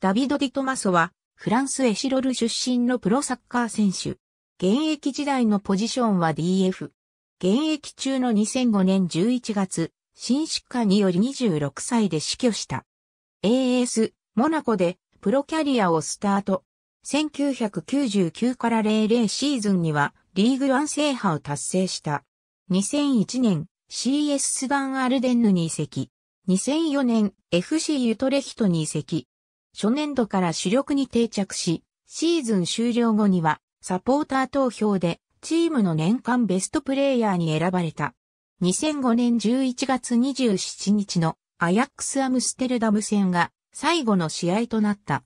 ダビド・ディトマソは、フランス・エシロル出身のプロサッカー選手。現役時代のポジションは DF。現役中の2005年11月、新疾患により26歳で死去した。AS、モナコで、プロキャリアをスタート。1999から00シーズンには、リーグワン制覇を達成した。2001年、CS スダン・アルデンヌに移籍。2004年、FC ユトレヒトに移籍。初年度から主力に定着し、シーズン終了後にはサポーター投票でチームの年間ベストプレイヤーに選ばれた。2005年11月27日のアヤックスアムステルダム戦が最後の試合となった。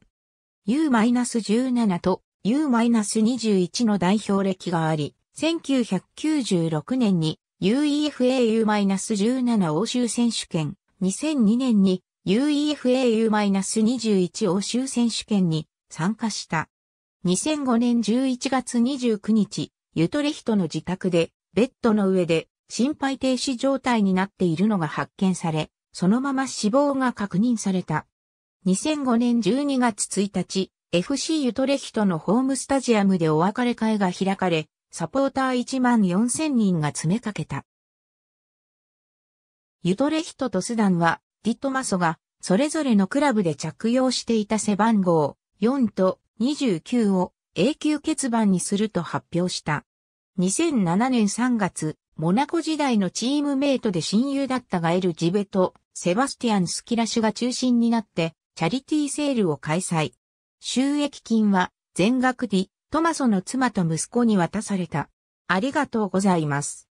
U-17 と U-21 の代表歴があり、1996年に UEFA U-17 欧州選手権、2002年に UEFAU-21 欧州選手権に参加した。2005年11月29日、ユトレヒトの自宅で、ベッドの上で心肺停止状態になっているのが発見され、そのまま死亡が確認された。2005年12月1日、FC ユトレヒトのホームスタジアムでお別れ会が開かれ、サポーター1万4000人が詰めかけた。ユトレヒトとスダンはディトマソが、それぞれのクラブで着用していた背番号4と29を永久欠番にすると発表した。2007年3月、モナコ時代のチームメイトで親友だったガエル・ジベとセバスティアン・スキラシュが中心になってチャリティーセールを開催。収益金は全額ディ・トマソの妻と息子に渡された。ありがとうございます。